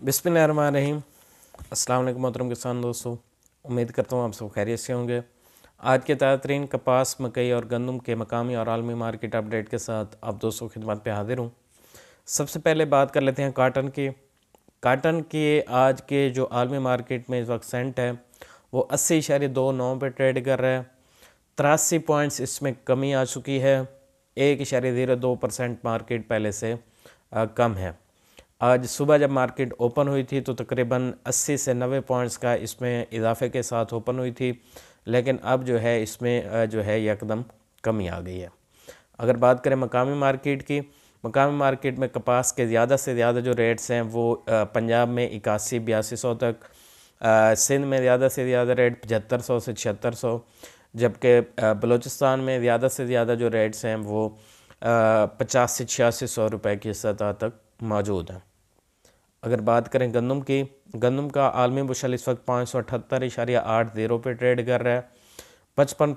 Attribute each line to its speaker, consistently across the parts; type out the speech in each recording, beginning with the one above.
Speaker 1: अस्सलाम वालेकुम मोहतरम किसान दोस्तों उम्मीद करता हूँ आप सब खैरियत से होंगे आज के ताज़ा तरीन कपास मकई और गंदम के मकामी और आलमी मार्केट अपडेट के साथ आप दोस्तों खिदमत पे हाजिर हूँ सबसे पहले बात कर लेते हैं काटन की काटन के आज के जो आलमी मार्केट में इस वक्त सेंट है वो अस्सी इशारे दो नौ पर ट्रेड कर रहा है तिरासी पॉइंट्स इसमें कमी आ चुकी है एक इशारे ज़ीरो दो परसेंट मार्केट पहले से कम है आज सुबह जब मार्केट ओपन हुई थी तो तकरीबन 80 से 90 पॉइंट्स का इसमें इजाफे के साथ ओपन हुई थी लेकिन अब जो है इसमें जो है यकदम कमी आ गई है अगर बात करें मकामी मार्केट की मकामी मार्केट में कपास के ज़्यादा से ज़्यादा जो रेट्स हैं वो पंजाब में इक्यासी बयासी सौ तक सिंध में ज़्यादा से ज़्यादा रेट पचहत्तर सौ से छिहत्तर सौ जबकि बलूचिस्तान में ज़्यादा से ज़्यादा जो रेट्स हैं वो पचास से छियासी सौ रुपये की सतह तक मौजूद हैं अगर बात करें गंदम की गंदम का आलमी बुशल इस वक्त पाँच सौ अठहत्तर इशारिया आठ जीरो पर ट्रेड कर रहा है पचपन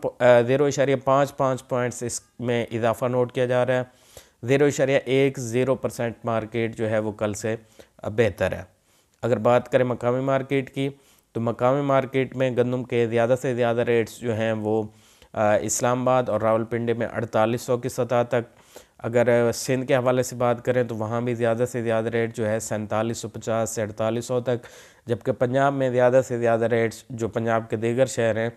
Speaker 1: ज़ीरो इशारिया पाँच पाँच पॉइंट्स इसमें इजाफा नोट किया जा रहा है ज़ीरो इशारिया एक ज़ीरो परसेंट मार्केट जो है वो कल से बेहतर है अगर बात करें मकामी मार्केट की तो मकामी मार्केट में गंदम के ज़्यादा से ज़्यादा रेट्स जो हैं वो इस्लामाबाद और रावलपिंडी में अड़तालीस सौ की सतह तक अगर सिंध के हवाले से बात करें तो वहाँ भी ज़्यादा से ज़्यादा रेट जो है सैंतालीस सौ पचास से अड़तालीस सौ तक जबकि पंजाब में ज़्यादा से ज़्यादा रेट्स जो पंजाब के दीगर शहर हैं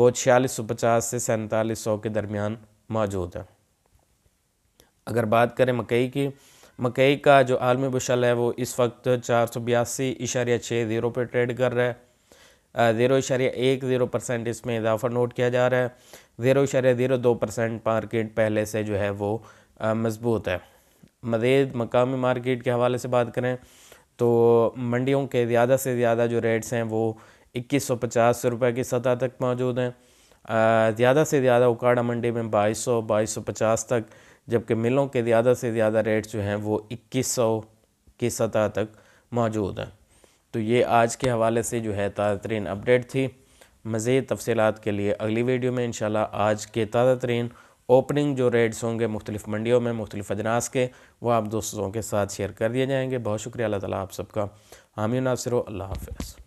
Speaker 1: वो छियालीस सौ पचास से सैंतालीस सौ के दरमियान मौजूद है अगर बात करें मकई की मकई का जो आलमी बुशल है वो इस वक्त चार सौ बयासी इशारिया छः ज़ीरो पर ट्रेड कर रहा है ज़ीरो इशारे एक ज़ीरो परसेंट इसमें इजाफा नोट किया जा रहा है ज़ीरो इशारे ज़ीरो दो परसेंट मार्केट पहले से जो है वो मजबूत है मज़ीद मकामी मार्केट के हवाले से बात करें तो मंडियों के ज़्यादा से ज़्यादा जो रेट्स हैं वो इक्कीस सौ पचास रुपये की सतह तक मौजूद हैं ज़्यादा से ज़्यादा उकाड़ा मंडी में बाईस सौ बाईस सौ पचास तक जबकि मिलों के ज़्यादा से ज़्यादा रेट्स जो हैं वो इक्कीस सौ की सतह तक मौजूद हैं तो ये आज के हवाले से जो है ताज़ा तरीन अपडेट थी मज़ीद तफसी के लिए अगली वीडियो में इन आज के ताज़ा तरीन ओपनिंग जो रेट्स होंगे मुख्तलिफ मंडियों में मुख्तलिफ अजनास के वह आप दोस्तों के साथ शेयर कर दिए जाएंगे बहुत शुक्रिया अल्लाह ताली आप सबका हामियो नासिर अल्लाह हाफ़